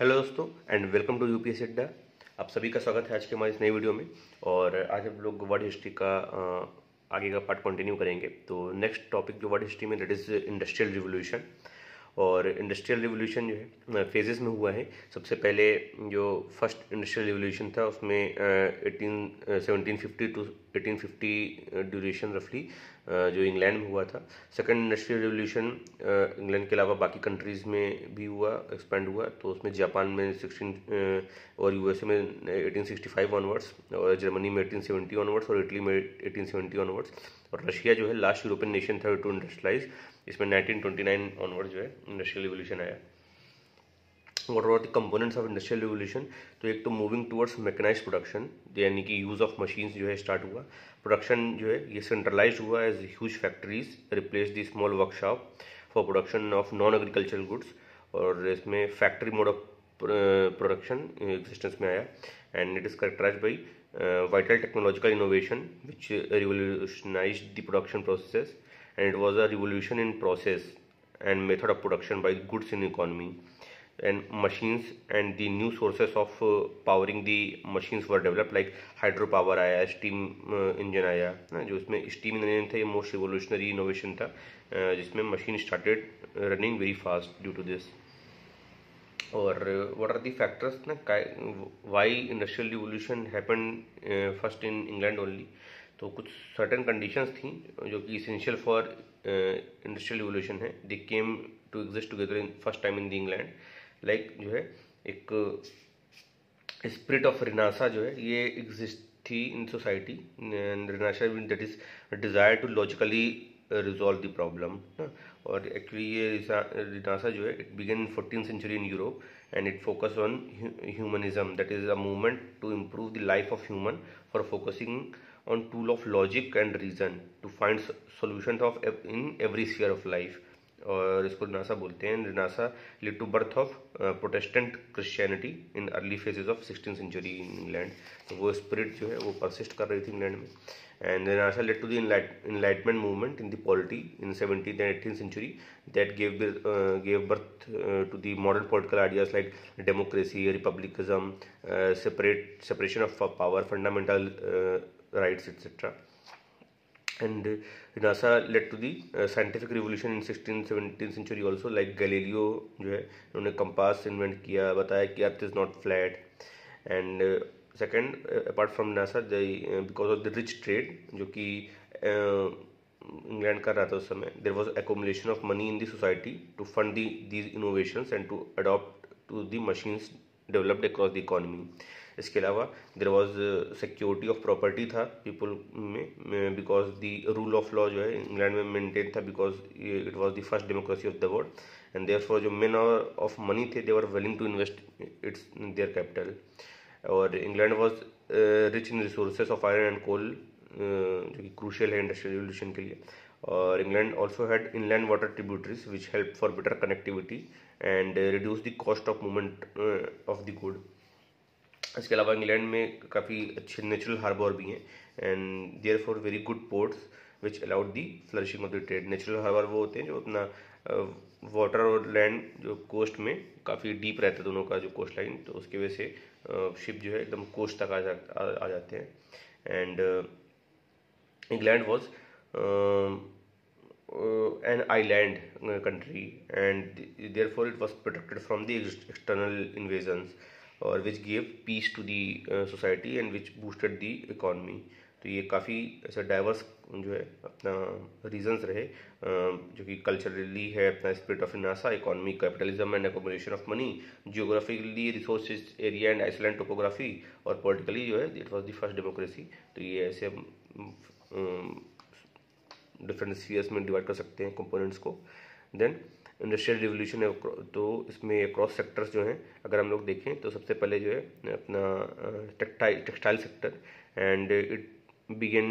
hello दोस्तों and welcome to U P अड्डा आप सभी का स्वागत है आज के हमारे इस नए वीडियो में और आज हम लोग वर्ल्ड हिस्ट्री का आगे का पार्ट कंटिन्यू करेंगे तो नेक्स्ट टॉपिक जो वर्ल्ड हिस्ट्री में दैट इज़ इंडस्ट्रियल रिवोल्यूशन और इंडस्ट्रियल रिवोल्यूशन जो है फेजेस में हुआ है सबसे पहले जो फर्स्ट इंडस्ट्रियल रिवोल्यूशन था उसमें eighteen seventeen fifty to eighteen fifty duration रफली जो इंग्लैंड में हुआ था सेकेंड इंडस्ट्रियल रेवोल्यूशन इंग्लैंड के अलावा बाकी कंट्रीज़ में भी हुआ एक्सपैंड हुआ तो उसमें जापान में सिक्सटीन और यूएसए में 1865 ऑनवर्ड्स और जर्मनी में 1870 ऑनवर्ड्स और इटली में 1870 ऑनवर्ड्स और रशिया जो है लास्ट यूरोपियन नेशन था टू इंडस्ट्रलाइज इसमें नाइन ऑनवर्ड जो है इंडस्ट्रियल रिवोल्यूशन आया what are the components of industrial revolution तो एक तो मूविंग टुवर्ड्स मैकेनाइज प्रोडक्शन यानी कि यूज़ ऑफ मशीन्स जो है स्टार्ट हुआ प्रोडक्शन जो है ये सेंट्रलाइज हुआ as huge factories replace the small workshop for production of non agricultural goods और इसमें factory mode of production existence में आया and it is characterise by vital technological innovation which revolutionise the production process and it was a revolution in process and method of production by goods in economy and machines and the new sources of uh, powering the machines were developed like hydropower aaya steam uh, engine aaya na jo usme steam engine था ये most revolutionary innovation था uh, जिसमें machine started running very fast due to this or uh, what are the factors na why industrial revolution happened uh, first in England only तो कुछ certain conditions थी जो कि essential for industrial revolution है they came to exist together in first time in the England like जो है एक spirit of रिनासा जो है ये एग्जिस्ट थी in society renaissance that is desire to logically resolve the problem और एक्चुअली ये रिनासा जो है it began fourteen century in Europe and it focus on humanism that is a movement to improve the life of human for focusing on tool of logic and reason to find solution of in every sphere of life और इसको नासा बोलते हैं नासा led to birth of Protestant Christianity in early phases of sixteen century in England तो वो spirit जो है वो परसिस्ट कर रही थी इंग्लैंड में एंड नासा led to the enlightenment movement in the polity in seventeen and eighteen century that gave gave birth to the modern political ideas like democracy republicanism separate separation of power fundamental rights etcetera and NASA led to the uh, scientific revolution in 16th 17th century also like Galileo जो है उन्होंने compass invent किया बताया कि earth is not flat and second apart from नासा because of the rich trade जो कि England uh, कर रहा था उस समय there was accumulation of money in the society to fund the these innovation and to adopt to the machines developed across the economy इसके अलावा there was security of property था पीपल में because the rule of law जो है England में maintain था because it was the first democracy of the world and therefore जो men of money थे they were willing to invest its their capital और England was rich in resources of iron and coal जो कि crucial है industrial revolution के लिए और England also had inland water tributaries which help for better connectivity and reduce the cost of movement of the good इसके अलावा England में काफ़ी अच्छे नेचुरल हार्बर भी हैं and therefore very good ports which allowed the flourishing of the trade natural harbour वो होते हैं जो अपना वाटर और लैंड जो कोस्ट में काफ़ी डीप रहता है दोनों का जो कोस्ट लाइन तो उसकी वजह से शिप जो है एकदम कोस्ट तक आ जा आ जाते हैं and England was island country and therefore it was protected from the external invasions और which gave peace to the society and which boosted the economy तो ये काफ़ी ऐसा डाइवर्स जो है अपना रीजंस रहे uh, जो कि कल्चरली है अपना spirit of NASA economy capitalism and accommodation of money geographically resource area and island topography और पॉलिटिकली जो है it was the first democracy तो ये ऐसे डिफरेंट um, स्फीयर्स में डिवाइड कर सकते हैं कंपोनेंट्स को देन इंडस्ट्रियल रिवोल्यूशन है तो इसमें क्रॉस सेक्टर्स जो हैं अगर हम लोग देखें तो सबसे पहले जो है अपना textile textile sector and it began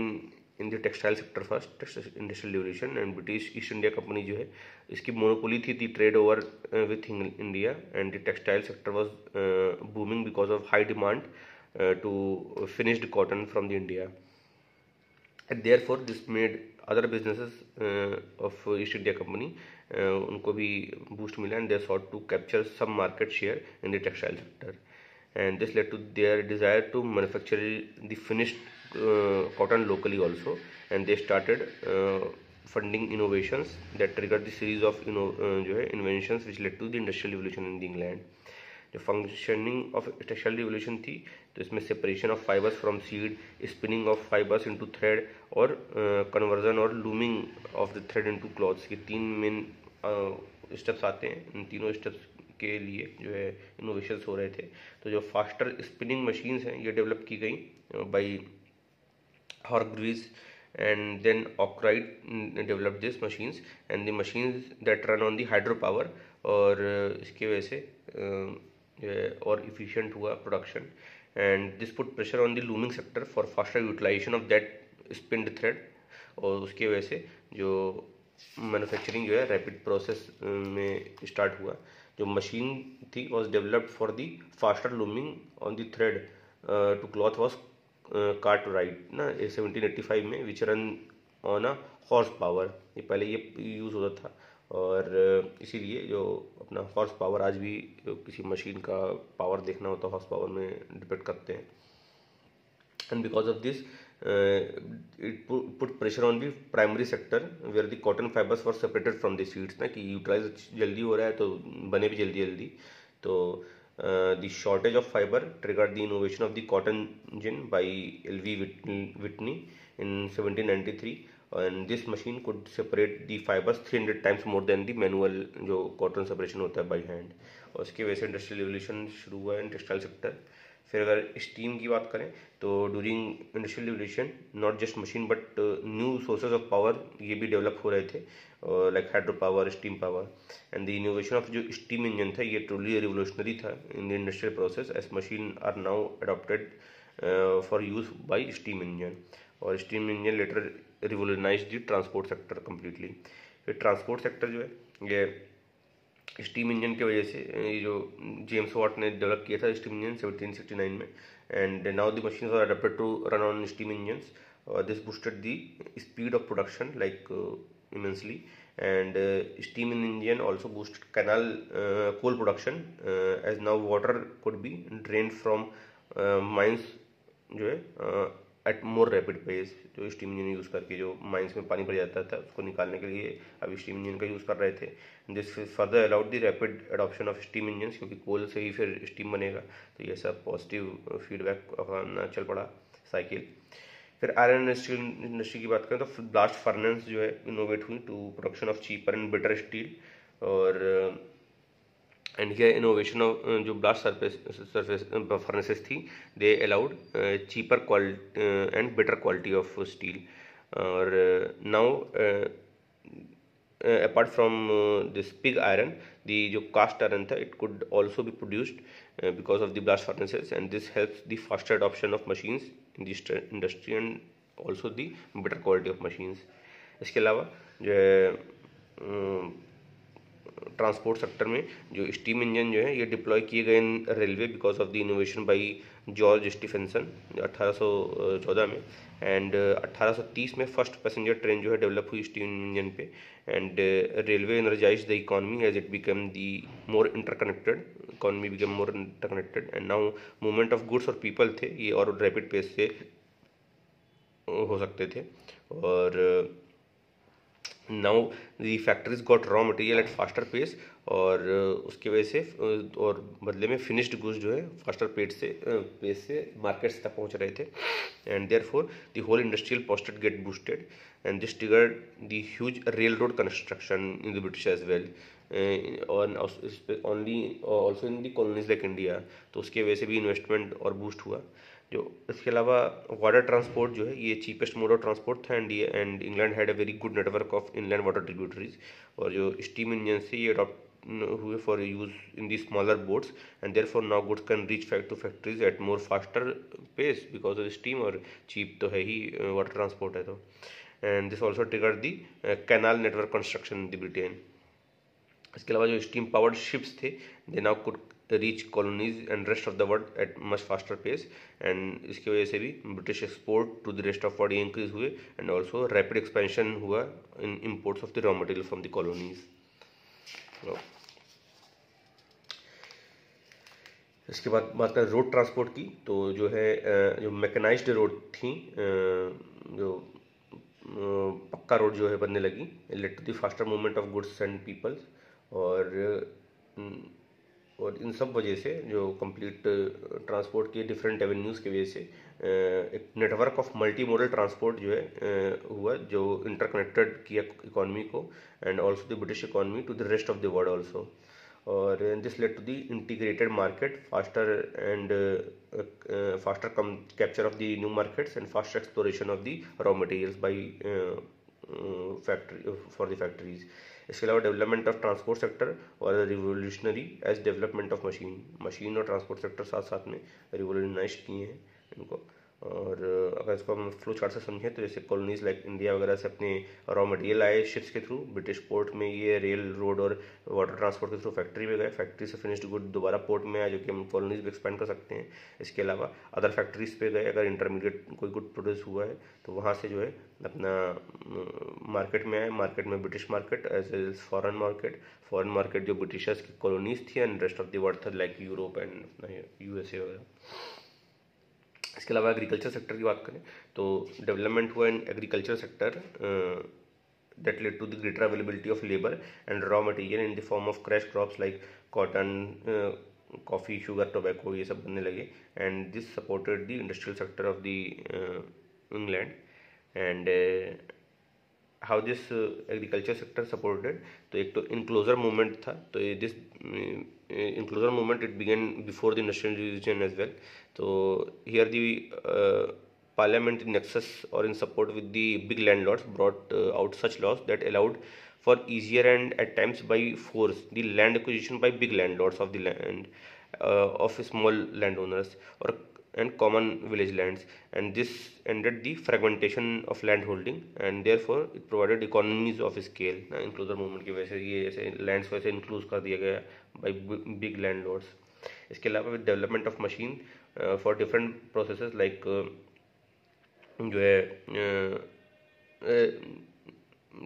in the textile sector first industrial revolution and British East India Company जो है इसकी मोनोपोली थी the trade over with India and the textile sector was booming because of high demand to finished cotton from the India and therefore this made other business of East India Company उनको भी boost मिला and they sought to capture some market share in the textile sector and this led to their desire to manufacture the finished uh, cotton locally also and they started uh, funding innovations that triggered the series of uh, inventions which led to the industrial revolution in england जो functioning of special revolution थी तो इसमें separation of fibres from seed spinning of fibres into thread और conversion और looming of the thread into clothes ये तीन main steps आते हैं इन तीनों स्टेप्स के लिए जो है इनोवेशन हो रहे थे तो जो फास्टर स्पिनिंग मशीन्स हैं ये डेवलप की गई by Hargreaves then then develop this machines and the machines that run on the hydro power और इसके वजह से और uh, इफ़िशियंट हुआ production and this put pressure on the looming sector for faster utilisation of that spinned thread और उसकी वजह से जो मैन्युफैक्चरिंग जो है रैपिड प्रोसेस uh, में स्टार्ट हुआ जो मशीन थी was developed for the faster looming on the thread to cloth was Cartwright ना सेवनटीन एट्टी फाइव में which run on a horse power ये पहले ये यूज़ होता था और इसीलिए जो अपना हॉर्स पावर आज भी किसी मशीन का पावर देखना होता है हॉर्स पावर में डिपेंड करते हैं and because of this it put pressure on the primary sector where the cotton fibres for separated from the seeds ना कि यूटिलाइज जल्दी हो रहा है तो बने भी जल्दी जल्दी तो the shortage of fibre trigger the innovation of the cotton gin by L V Whitney in seventeen three and this machine को separate the fibres 300 times more than the manual जो कॉटन सेपरेशन होता है by hand और उसकी वजह से industrial revolution शुरू हुआ है टेक्सटाइल सेक्टर फिर अगर स्टीम की बात करें तो during industrial revolution not just machine but new sources of power ये भी डेवलप हो रहे थे like hydro power steam power and the innovation of जो स्टीम इंजन था ये ट्रूली रिवोल्यूशनरी था in the industrial process as machine are now adopted for use by steam engine और steam engine later revolutionise the transport sector completely फिर transport sector जो है ये steam engine की वजह से ये जो जेम्स वॉट ने डेवलप किया था steam engine seventeen sixty nine में and now the machine are adapted to run on steam engine this boosted the speed of production like immensely and steam engine also boost canal coal production as coal water uh, as now water could जो है at more rapid pace जो steam engine use करके जो mines में पानी भर जाता था उसको निकालने के लिए अब स्टीम इंजन का यूज़ कर रहे थे this further allowed the rapid adoption of steam engine क्योंकि कोल से ही फिर स्टीम बनेगा तो ये सब पॉजिटिव फीडबैक चल पड़ा साइकिल फिर आयरन स्टील इंडस्ट्री की बात करें तो ब्लास्ट फर्नेंस जो है इनोवेट हुई to production of cheaper and better steel और एंड हियर इनोवेशन ऑफ जो ब्लास्ट सरफेस सरफेस फर्नेसेस थी they allowed cheaper quality and better quality of steel और now apart from this pig iron the जो cast iron था it could also भी produced because of the blast furnaces and this helps the fast option of machines in this industry and also the better quality of machines इसके अलावा जो है um, transport sector में जो steam engine जो है ये डिप्लॉय किए गए in railway because of the innovation by George Stephenson 1814 में एंड 1830 में फर्स्ट पैसेंजर ट्रेन जो है डेवलप हुई स्टीम इंजन पे and railway energise the economy as it become the more interconnected economy become more interconnected and now movement of goods और people थे ये और रैपिड पेस से हो सकते थे और now the factories got raw material at faster pace और uh, उसकी वजह से uh, और बदले में फिनिश्ड गुड्स जो है फास्टर पेट से पेस uh, से मार्केट्स तक पहुंच रहे थे and therefore the whole industrial posted get boosted and this triggered the huge railroad construction in the British as well only only also in the colonies like India तो उसकी वजह से भी investment और boost हुआ जो इसके अलावा वाटर ट्रांसपोर्ट जो है ये चीपेस्ट मोड ऑफ ट्रांसपोर्ट था and and England had a very good network of inland water tributaries और जो स्टीम इंजन से ये अडॉप्ट हुए for use in the smaller boats and therefore now goods can reach fact to factories at more faster pace because of steam और cheap तो है ही water uh, transport है तो and this also trigger the canal network construction in the Britain इसके अलावा जो steam powered ships थे they now could reach colonies and rest of the world at much faster pace and इसकी वजह से भी British export to the rest of world increase हुए and also rapid expansion हुआ in imports of the raw material from the colonies इसके बाद बात करें रोड ट्रांसपोर्ट की तो जो है जो मैकेनाइज रोड थी जो पक्का रोड जो है बनने लगी led to the faster movement of goods and peoples और और इन सब वजह से जो कंप्लीट ट्रांसपोर्ट uh, के डिफरेंट एवेन्यूज़ की वजह से uh, एक network of multimodal transport जो है uh, हुआ जो इंटरकनेक्टेड किया इकोनॉमी को and also the British economy to the rest of the world also और this led to the integrated market faster and faster capture of the new markets and faster exploration of the raw materials by factory for the factories इसके अलावा development of transport sector और revolutionary as development of machine machine और transport sector साथ साथ में revolutionise किए हैं इनको और अगर इसको हम फ्लो चार्ट से समझें तो जैसे कॉलोनीज लाइक इंडिया वगैरह से अपने रॉ मटेरियल आए शिप्स के थ्रू ब्रिटिश पोर्ट में ये रेल रोड और वाटर ट्रांसपोर्ट के थ्रू फैक्ट्री में गए फैक्ट्री से फिनिश्ड गुड दोबारा पोर्ट में आया जो कि हम कॉलोनीज भी एक्सपेंड कर सकते हैं इसके अलावा अदर फैक्ट्रीज पे गए अगर इंटरमीडिएट कोई गुड प्रोड्यूस हुआ है तो वहाँ से जो है अपना मार्केट में आए मार्केट में British market as as foreign market foreign market जो ब्रिटिशर्स की कॉलोनीज थी and rest of the world था लाइक यूरोप एंड अपना यू वगैरह इसके अलावा एग्रीकल्चर सेक्टर की बात करें तो डेवलपमेंट हुआ in agriculture sector that led to the greater availability of labour and raw material in the form of cash crops like cotton coffee sugar tobacco ये सब बनने लगे and this supported the industrial sector of the England and how this agriculture sector supported तो एक तो enclosure movement था तो this enclosure movement it began before the national revision as well तो here the parliament in excess और in support with the big landlords brought out such laws that allowed for easier and at times by force the land acquisition by big landlords of the land of small landowners और and common village lands and this ended the fragmentation of land holding and therefore it provided economies of scale ना inclusive movement की वजह से ये ऐसे lands को ऐसे include कर दिया गया by big landlords इसके अलावा with development of machine uh, for different processes like uh, जो है uh, uh,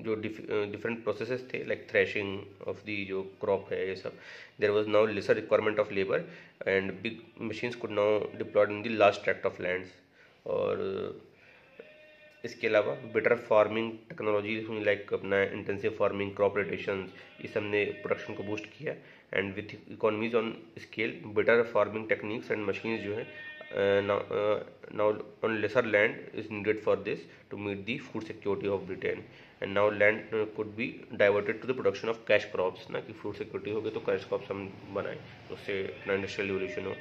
जो डिफरेंट प्रोसेसेस थे लाइक थ्रेशिंग ऑफ दी जो क्रॉप है ये सब there was now lesser requirement of labour and big machines could now deployed in the last tract of lands और इसके अलावा बेटर फार्मिंग टेक्नोलॉजी लाइक अपना इंटेंसिव फार्मिंग क्रॉप रोटेशन इस सब ने प्रोडक्शन को बूस्ट किया and with economies on scale better farming techniques and machines जो हैं now, uh, now on lesser land is needed for this to meet the food security of Britain and now land uh, could be diverted to the production of cash crops na ki food security हो गई तो cash crops hum banaye उससे अपना industrial revolution ho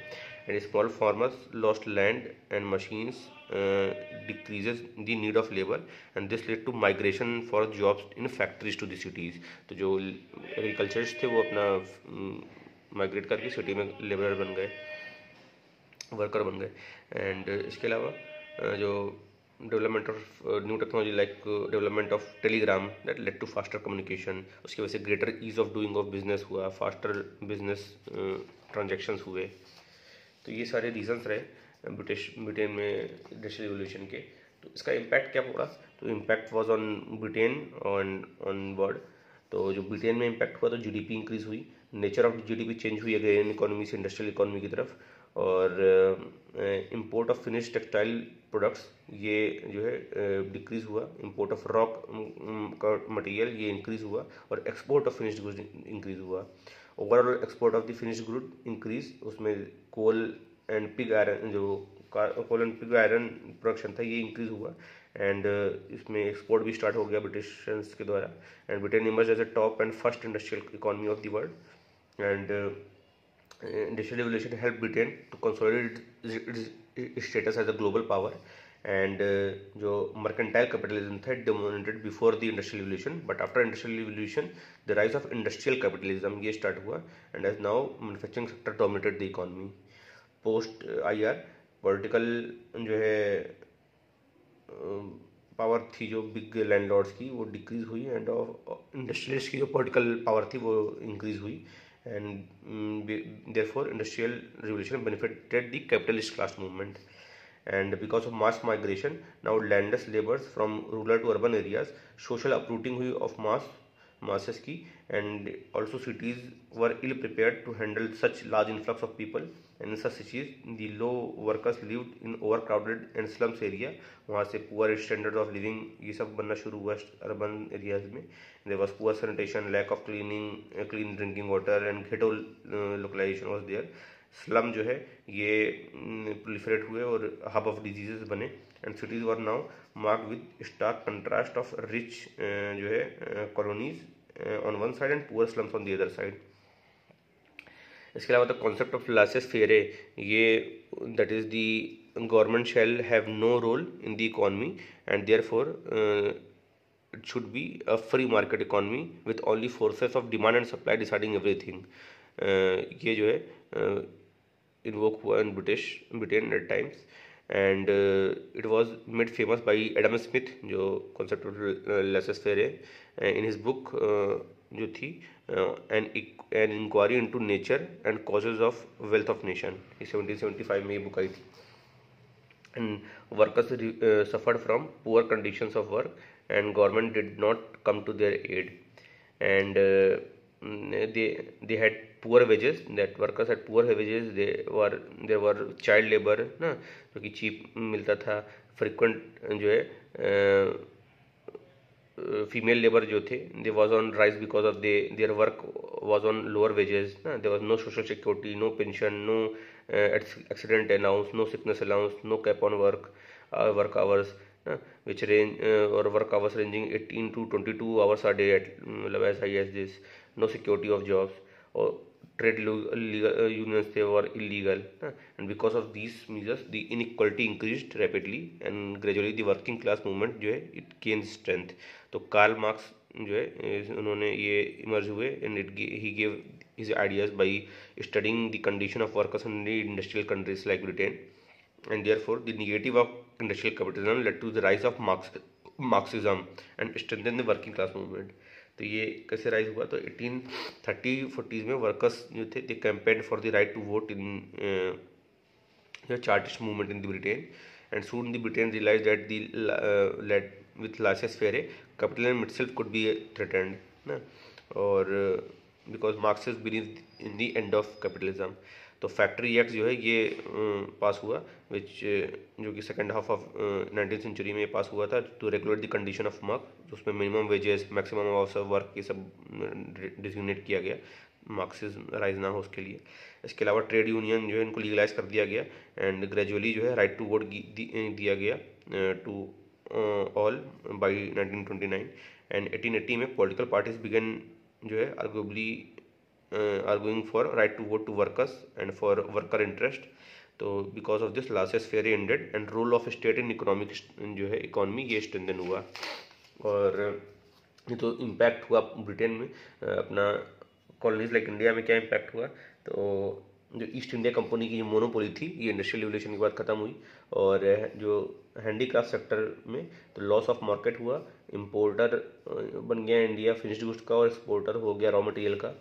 and small farmers lost land and machines uh, decreases the need of labor and this led to migration for jobs in factories to the cities to jo agriculturists the wo apna migrate karke city mein laborer ban gaye worker बन गए and इसके अलावा जो development of new technology like development of telegram that led to faster communication उसकी वजह से greater ease of doing of business हुआ faster business transactions हुए तो ये सारे रीजन्स रहे ब्रिटिश ब्रिटेन में इंडस्ट्रियल रिवोल्यूशन के तो इसका इम्पैक्ट क्या पड़ा तो impact was on Britain on on world तो जो ब्रिटेन में इम्पैक्ट हुआ तो पी इंक्रीज हुई नेचर ऑफ पी चेंज हुई अगेन इकोनॉमी से इंडस्ट्रियल इकोनॉमी की तरफ और import of finish textile products ये जो है डिक्रीज़ हुआ इम्पोर्ट ऑफ रॉक का मटेरियल ये इंक्रीज़ हुआ और export of finish good increase हुआ overall export of the finish good increase उसमें कोल एंड पिग आयरन जो coal and pig iron production था ये इंक्रीज़ हुआ एंड इसमें एक्सपोर्ट भी स्टार्ट हो गया ब्रिटिश के द्वारा and Britain emerge as a top and first industrial economy of the world and industrial revolution helped Britain to consolidate its status as a global power and uh, जो mercantile capitalism था dominated before the industrial revolution but after industrial revolution the rise of industrial capitalism ये start हुआ and as now manufacturing sector dominated the economy post I R political जो है power um, थी जो big landlords की वो decrease हुई end of industrialist की जो पॉलिटिकल पावर थी वो इंक्रीज हुई and um, therefore industrial revolution benefited the capitalist class movement and because of mass migration now landless laborers from rural to urban areas social uprooting hui of mass masses ki and also cities were ill prepared to handle such large influx of people in such the low workers live in overcrowded and slums area वहाँ से poor standard of living ये सब बनना शुरू हुआ urban areas में there was poor sanitation lack of cleaning clean drinking water and ghetto localisation was there slum जो है ये प्रोलिफरेट mm, हुए और हब ऑफ डिजीजेस बने and cities were now mark with stark contrast of rich जो है colonies on one side and poor slums on the other side इसके अलावा the concept of laissez faire ये that is the government shall have no role in the economy and therefore it should be a free market economy with only forces of demand and supply deciding everything uh, ये जो है invoke uh, हुआ in British Britain at times and it was made famous by Adam Smith जो concept of laissez faire है in his book जो थी an an inquiry into nature and causes of wealth of nation ये seventeen seventy five में ये book आई थी and workers suffered from poor condition of work and government did not come to their aid and they had poor wages that workers workers poor wages they were were were child labour ना जो कि cheap मिलता था frequent जो है uh, female labour जो थे they was on rise because of they their work was on lower wages ना they was no social security no pension no accident allowance no sickness allowance no cap on work work hours ना which range और work hours ranging eighteen to twenty two hours are day at मतलब S I S this no security of jobs और trade unions थे और illegal and because of this measures the inequality increase rapidly and gradually the working class movement जो है it gain strength तो Karl Marx जो है उन्होंने ये इमर्ज हुए and it he gave his ideas by studying the condition of workers in the industrial countries like Britain and therefore the negative of industrial capitalism led to the rise of Marx Marxism and strengthen the working class movement तो ये कैसे rise हुआ तो eighteen thirty forties में workers जो थे they campaign for the right to vote in जो Chartist movement in the Britain and soon the Britain realise that the late with laissez capital itself could be threatened ना और because Marx believe in the end of capitalism तो factory act जो है ये पास uh, हुआ विच uh, जो कि second half of nineteen century में पास हुआ था to regulate the condition of work तो उसमें minimum wages maximum hours of work ये सब डिजिग्नेट mm, किया गया मार्क्सिस राइज ना हो उसके लिए इसके अलावा ट्रेड यूनियन जो है इनको लीगलाइज कर दिया गया एंड ग्रेजुअली जो है राइट टू वोट दिया गया to all by nine and 1880 में पोलिटिकल पार्टीज बिगन जो है arguably arguing for right to vote to workers and for worker interest तो because of this laissez faire ended and role of state in economic जो है economy ये strengthen हुआ और ये तो इम्पैक्ट हुआ ब्रिटेन में अपना कॉलोनीज लाइक इंडिया में क्या इम्पैक्ट हुआ तो जो ईस्ट इंडिया कंपनी की जो मोनोपोली थी ये इंडस्ट्रियल रिवोल्यूशन के बाद ख़त्म हुई और जो हैंडीक्राफ्ट सेक्टर में तो लॉस ऑफ मार्केट हुआ इम्पोर्टर बन गया इंडिया फिनिश गुड्स का और एक्सपोर्टर हो गया रॉ मटेरियल का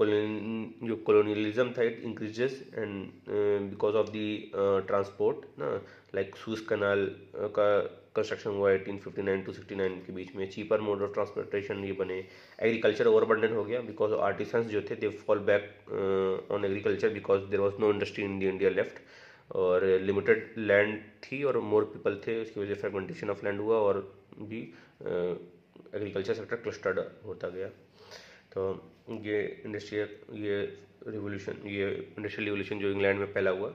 जो कॉलोनियलिज्म था it increases and because of the transport ना लाइक सूज कनाल का कंस्ट्रक्शन हुआ eighteen fifty nine to sixty nine के बीच में चीपर मोड ऑफ ट्रांसपोर्टेशन ये बने एग्रीकल्चर ओवरबंडेंट हो गया बिकॉज आर्टिसंस जो थे they fall back on agriculture because there was no industry in the India left और लिमिटेड लैंड थी और मोर पीपल थे उसकी वजह से फ्रेगमेंटेशन ऑफ लैंड हुआ और भी एग्रीकल्चर सेक्टर क्लस्टर्ड होता गया तो ये इंडस्ट्रियल ये रिवोल्यूशन ये इंडस्ट्रियल रिवोल्यूशन जो इंग्लैंड में पहला हुआ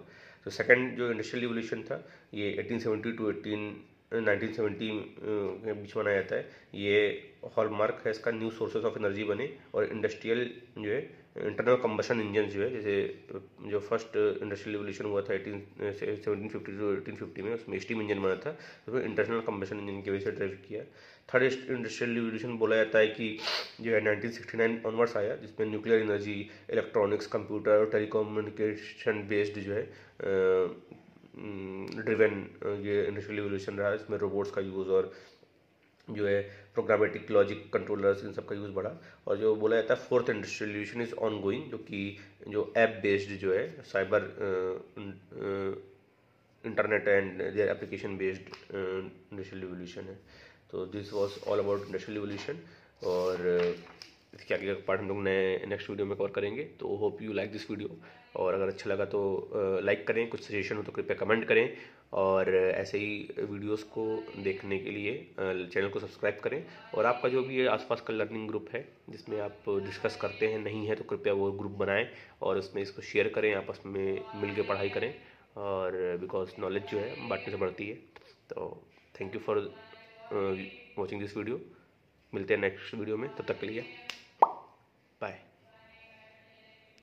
तो सेकंड जो इंडस्ट्रियल रिवोल्यूशन था ये 1870 टू 18 1970 के बीच मनाया जाता है ये हॉलमार्क है इसका न्यू सोर्सेज ऑफ एनर्जी बने और इंडस्ट्रियल जो है इंटरनल कम्बशन इंजन जो है जैसे जो फर्स्ट इंडस्ट्रियल रिवोल्यूशन हुआ था eighteen seventeen fifty to eighteen fifty में उसमें स्टीम इंजन बना था तो इंटरनल कम्बशन इंजन की वजह से ड्राइव किया थर्ड इंडस्ट्रियल रिवोल्यूशन बोला जाता है कि जो है नाइनटीन सिक्सटी नाइन ऑनवर्ड्स आया जिसमें न्यूक्लियर एनर्जी इलेक्ट्रॉनिक्स कंप्यूटर और टेलीकम्युनिकेशन बेस्ड जो है ड्रिवेन ये इंडस्ट्रियल रिवोल्यूशन रहा इसमें रोबोट्स का यूज़ और जो है प्रोग्रामेटिक लॉजिक कंट्रोलर्स इन सब का यूज़ बढ़ा और जो बोला जाता है fourth industrial revolution is ongoing जो कि जो ऐप बेस्ड जो है cyber internet and their application based industrial revolution है तो this was all about industrial revolution और uh, इसके आगे का पार्ट हम लोग नए नेक्स्ट वीडियो में कवर करेंगे तो hope you like this video और अगर अच्छा लगा तो लाइक uh, करें कुछ सजेशन हो तो कृपया कमेंट करें और ऐसे ही वीडियोस को देखने के लिए चैनल को सब्सक्राइब करें और आपका जो भी आसपास का लर्निंग ग्रुप है जिसमें आप डिस्कस करते हैं नहीं है तो कृपया वो ग्रुप बनाएं और उसमें इसको शेयर करें आपस में मिल पढ़ाई करें और बिकॉज नॉलेज जो है बांटने से बढ़ती है तो thank you for watching this video मिलते हैं नेक्स्ट वीडियो में तब तक के लिए